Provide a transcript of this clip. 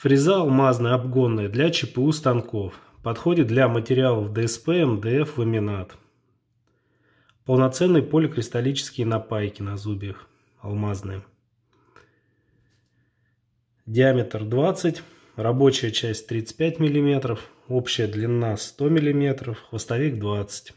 Фреза алмазная, обгонная для ЧПУ станков. Подходит для материалов ДСП, МДФ, ламинат. Полноценные поликристаллические напайки на зубьях, алмазные. Диаметр 20 рабочая часть 35 мм, общая длина 100 мм, хвостовик 20